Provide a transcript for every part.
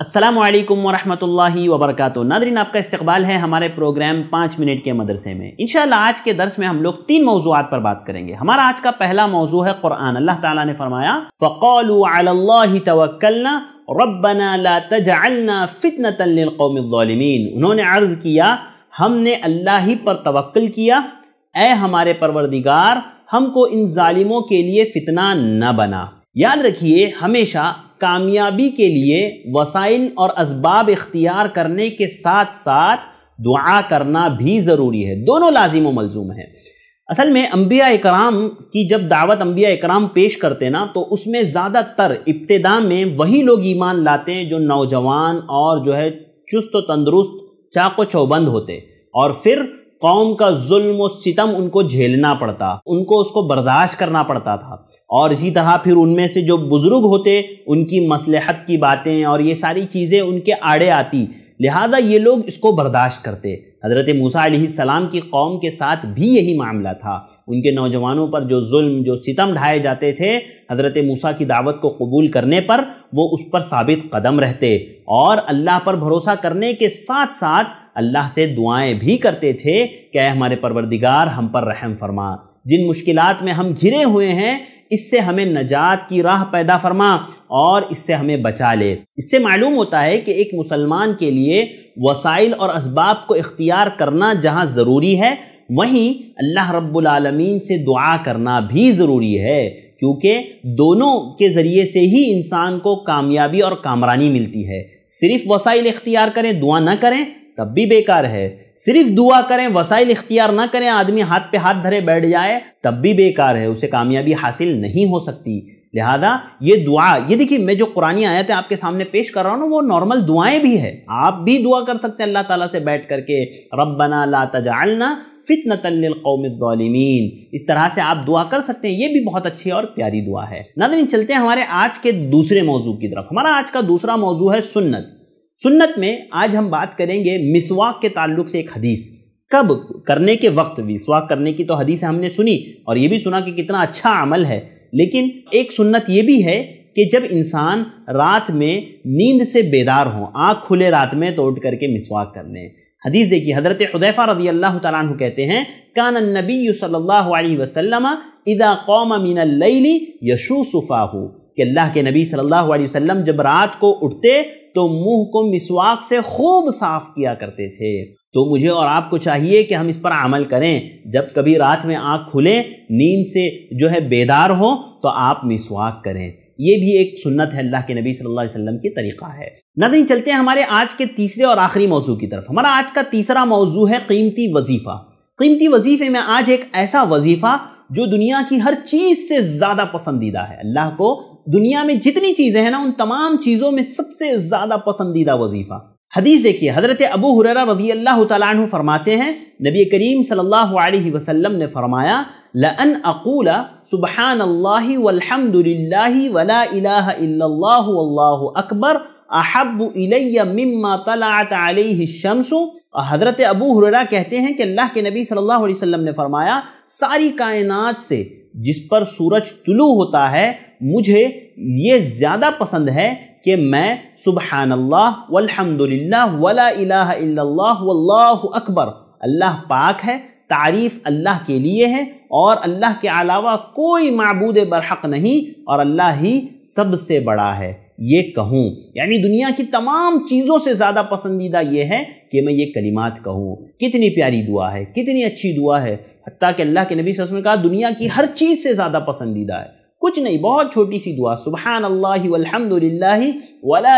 असलम वरहमल वबरक नादरीन आपका इस्तबाल है हमारे प्रोग्राम पाँच मिनट के मदरसे में इन आज के दर्स में हम लोग तीन मौजूद पर बात करेंगे हमारा आज का पहला मौजू है क़ुरान अल्लाह ताला ने फरमाया फ़ौल ला तजअलना उन्होंने अर्ज़ किया हमने अल्लाह ही पर तवक्ल किया ए हमारे परवरदिगार हमको इन ालिमों के लिए फितना न बना याद रखिए हमेशा कामयाबी के लिए वसाइल और इसबाब इख्तियार करने के साथ साथ दुआ करना भी ज़रूरी है दोनों लाजिम मलजूम है असल में अम्बिया इकराम की जब दावत अम्बिया इकराम पेश करते ना तो उसमें ज़्यादातर इब्तदा में वही लोग ईमान लाते हैं जो नौजवान और जो है चुस्त तंदरुस्त चाको चौबंद होते और फिर कौम का जुल्म व सितम उनको झेलना पड़ता उनको उसको बर्दाश्त करना पड़ता था और इसी तरह फिर उनमें से जो बुज़ुर्ग होते उनकी मसलहत की बातें और ये सारी चीज़ें उनके आड़े आती लिहाजा ये लोग इसको बर्दाश्त करते हज़रत मूसा सलाम की कौम के साथ भी यही मामला था उनके नौजवानों पर जो जुल्म जो सितम ढाए जाते थे हज़रत मूसा की दावत को कबूल करने पर वो उस पर साबित कदम रहते और अल्लाह पर भरोसा करने के साथ साथ अल्लाह से दुआएं भी करते थे क्या हमारे परवरदिगार हम पर रहम फरमा जिन मुश्किल में हम घिरे हुए हैं इससे हमें नजात की राह पैदा फरमा और इससे हमें बचा ले इससे मालूम होता है कि एक मुसलमान के लिए वसाइल और इसबाब को इख्तियार करना जहाँ ज़रूरी है वहीं अल्लाह रब्बुल रबालमीन से दुआ करना भी ज़रूरी है क्योंकि दोनों के ज़रिए से ही इंसान को कामयाबी और कामरानी मिलती है सिर्फ वसाइल इख्तियार करें दुआ ना करें तब भी बेकार है सिर्फ दुआ करें वसाइल इख्तियार ना करें आदमी हाथ पे हाथ धरे बैठ जाए तब भी बेकार है उसे कामयाबी हासिल नहीं हो सकती लिहाजा ये दुआ ये देखिए मैं जो कुरानी आयत है आपके सामने पेश कर रहा हूँ ना वो नॉर्मल दुआएं भी है आप भी दुआ कर सकते हैं अल्लाह ताला से बैठ करके रब्बना ला तजालना फ़ितनतलकौमलिमीन इस तरह से आप दुआ कर सकते हैं ये भी बहुत अच्छी और प्यारी दुआ है नादनी चलते हैं हमारे आज के दूसरे मौजू की तरफ हमारा आज का दूसरा मौजू है सुन्नत सुन्नत में आज हम बात करेंगे मिसवाक के ताल्लुक से एक हदीस कब करने के वक्त मिसवाक करने की तो हदीस हमने सुनी और ये भी सुना कि कितना अच्छा अमल है लेकिन एक सुन्नत ये भी है कि जब इंसान रात में नींद से बेदार हो आँख खुले रात में तो उठ करके मिसवाक कर लें हदीस देखिए हजरत हदैफ़ा रदी अल्लाह तु कहते हैं कान नबी सल्ला वसलम इदा कौम लईली यशू सुफ़ाहू कि अल्लाह के नबी सल्लल्लाहु अलैहि वसल्लम जब रात को उठते तो मुंह को मिसवाक से खूब साफ किया करते थे तो मुझे और आपको चाहिए कि हम इस पर अमल करें जब कभी रात में आँख खुलें नींद से जो है बेदार हो तो आप मिसवाक करें ये भी एक सुन्नत है अल्लाह के नबी सल्लल्लाहु अलैहि वसल्लम की तरीक़ा है नदी तो चलते हैं हमारे आज के तीसरे और आखिरी मौजू की तरफ हमारा आज का तीसरा मौजू है कीमती वजीफ़ा कीमती वजीफ़े में आज एक ऐसा वजीफ़ा जो दुनिया की हर चीज़ से ज़्यादा पसंदीदा है अल्लाह को दुनिया में जितनी चीजें हैं ना उन तमाम चीजों में सबसे ज्यादा पसंदीदा वजीफा हदीस देखिए हजरत अबू हुररा रजी अल्लाह तु फरमाते हैं नबी करीम सल्लल्लाहु अलैहि वसल्लम ने फरमाया लअन अकूला सुबहान अल्लाह वल्हम्दुलिल्लाहि वला इलाहा इल्लल्लाह वल्लाहु अकबर अहब्बु इलैया मिम्मा तलात अलैहि शम्सु हजरत अबू हुररा कहते हैं कि अल्लाह के नबी सल्लल्लाहु अलैहि वसल्लम ने फरमाया सारी कायनात से जिस पर सूरज तुलू होता है मुझे ये ज़्यादा पसंद है कि मैं सुबहान अल्लाह वल्हमदुलिल्लाह वला इलाहा इल्लल्लाह वल्लाहु अकबर अल्लाह पाक है तारीफ़ अल्लाह के लिए है और अल्लाह के अलावा कोई मबूद बरहक नहीं और अल्लाह ही सबसे बड़ा है ये कहूँ यानी दुनिया की तमाम चीज़ों से ज़्यादा पसंदीदा ये है कि मैं ये कलिमात कहूँ कितनी प्यारी दुआ है कितनी अच्छी दुआ है हती कि अल्लाह के नबी वसल्लम ने कहा दुनिया की हर चीज़ से ज़्यादा पसंदीदा है कुछ नहीं बहुत छोटी सी दुआ सुबहान अल्लाह अलहमदिल्ला वला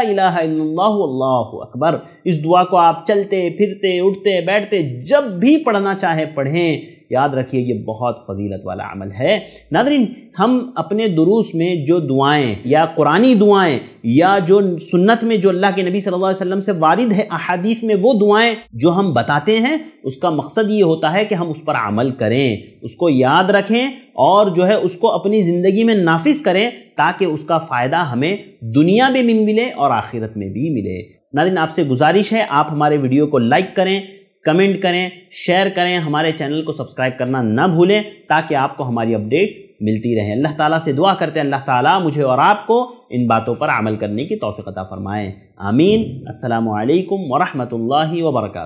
अकबर इस दुआ को आप चलते फिरते उठते बैठते जब भी पढ़ना चाहे पढ़ें याद रखिए ये बहुत फजीलत वाला अमल है नादरीन हम अपने दुरूस में जो दुआएं या कुरानी दुआएं या जो सुन्नत में जो अल्लाह के नबी सल्लल्लाहु अलैहि वसल्लम से वारिद है अहादीफ में वो दुआएं जो हम बताते हैं उसका मकसद ये होता है कि हम उस पर अमल करें उसको याद रखें और जो है उसको अपनी ज़िंदगी में नाफिज करें ताकि उसका फ़ायदा हमें दुनिया में भी मिले और आखिरत में भी मिले नादिन आपसे गुजारिश है आप हमारे वीडियो को लाइक करें कमेंट करें शेयर करें हमारे चैनल को सब्सक्राइब करना ना भूलें ताकि आपको हमारी अपडेट्स मिलती रहें अल्लाह ताला से दुआ करते हैं अल्लाह ताला मुझे और आपको इन बातों पर अमल करने की तोफ़ीकता फ़रमाएँ आमीन असलकम वरहमल वबरक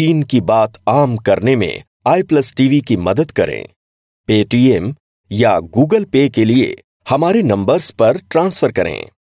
दीन की बात आम करने में आई प्लस टीवी की मदद करें पेटीएम या गूगल पे के लिए हमारे नंबर्स पर ट्रांसफ़र करें